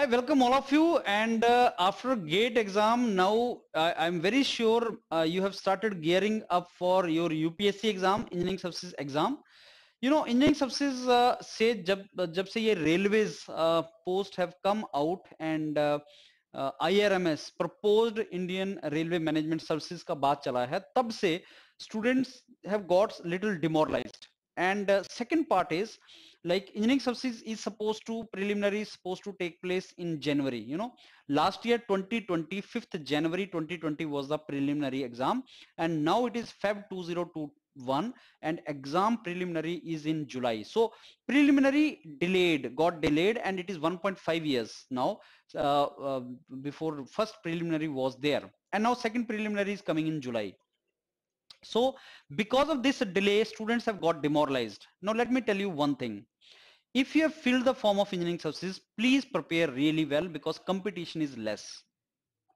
I welcome all of you and uh, after GATE exam now uh, I, am very sure uh, you have started gearing up for your UPSC exam, engineering services exam. You know engineering services uh, से जब जब railways uh, post have come out and uh, uh, IRMS proposed Indian Railway Management Services का बात चला है तब से students have got little demoralized and uh, second part is like engineering services is supposed to preliminary is supposed to take place in january you know last year 2020 5th january 2020 was the preliminary exam and now it is feb 2021 and exam preliminary is in july so preliminary delayed got delayed and it is 1.5 years now uh, uh, before first preliminary was there and now second preliminary is coming in july so because of this delay, students have got demoralized. Now let me tell you one thing. If you have filled the form of engineering services, please prepare really well because competition is less.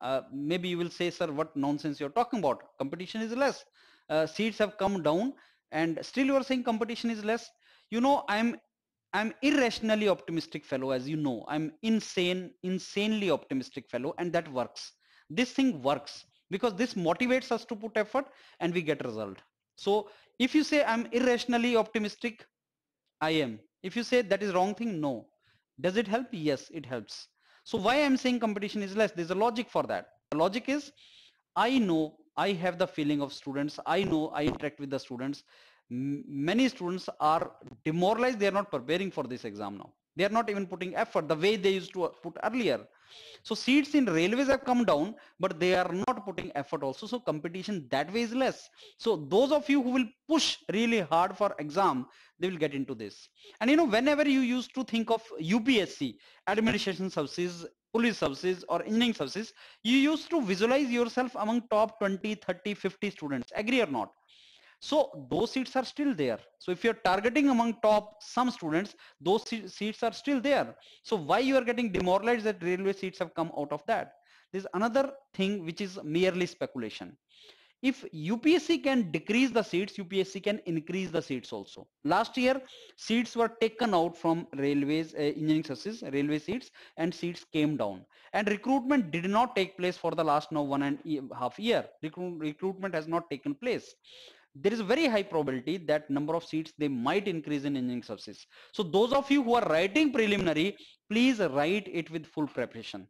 Uh, maybe you will say, sir, what nonsense you're talking about. Competition is less. Uh, seats have come down and still you are saying competition is less. You know, I'm I'm irrationally optimistic fellow as you know. I'm insane, insanely optimistic fellow and that works. This thing works because this motivates us to put effort and we get result. So if you say I'm irrationally optimistic, I am. If you say that is wrong thing, no. Does it help? Yes, it helps. So why I'm saying competition is less? There's a logic for that. The logic is I know I have the feeling of students. I know I interact with the students. M many students are demoralized. They are not preparing for this exam now. They are not even putting effort the way they used to put earlier. So seats in railways have come down, but they are not putting effort also. So competition that way is less. So those of you who will push really hard for exam, they will get into this. And you know, whenever you used to think of UPSC, administration services, police services or engineering services, you used to visualize yourself among top 20, 30, 50 students. Agree or not? So those seats are still there. So if you're targeting among top some students, those seats are still there. So why you are getting demoralized that railway seats have come out of that? There's another thing which is merely speculation. If UPSC can decrease the seats, UPSC can increase the seats also. Last year, seats were taken out from railways, uh, engineering services, railway seats and seats came down. And recruitment did not take place for the last now one and half year. Recru recruitment has not taken place there is a very high probability that number of seats they might increase in engineering services. So those of you who are writing preliminary, please write it with full preparation.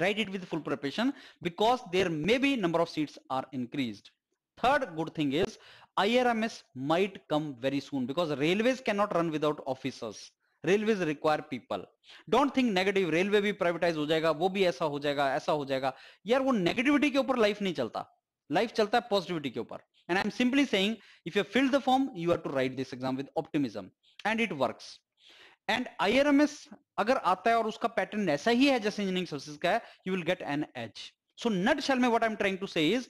Write it with full preparation because there may be number of seats are increased. Third good thing is IRMS might come very soon because railways cannot run without officers. Railways require people. Don't think negative. Railway will हो जाएगा वो भी ऐसा हो जाएगा ऐसा हो जाएगा यार वो नेगेटिविटी के life chalta hai positivity ke upar and i'm simply saying if you fill the form you have to write this exam with optimism and it works and irms agar aata hai aur uska pattern aisa hi hai jaise engineering services ka hai you will get an edge so nutshell me what i'm trying to say is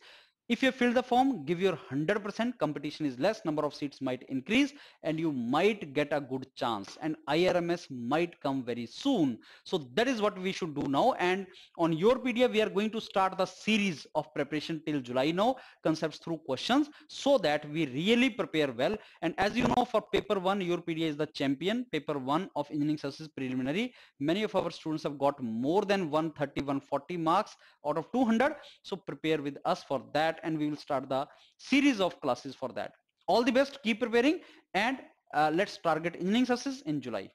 if you fill the form, give your 100%, competition is less, number of seats might increase and you might get a good chance and IRMS might come very soon. So that is what we should do now and on your PDF we are going to start the series of preparation till July now, concepts through questions so that we really prepare well and as you know for paper 1 your PDF is the champion, paper 1 of engineering services preliminary. Many of our students have got more than 130, 140 marks out of 200 so prepare with us for that and we will start the series of classes for that. All the best, keep preparing and uh, let's target engineering success in July.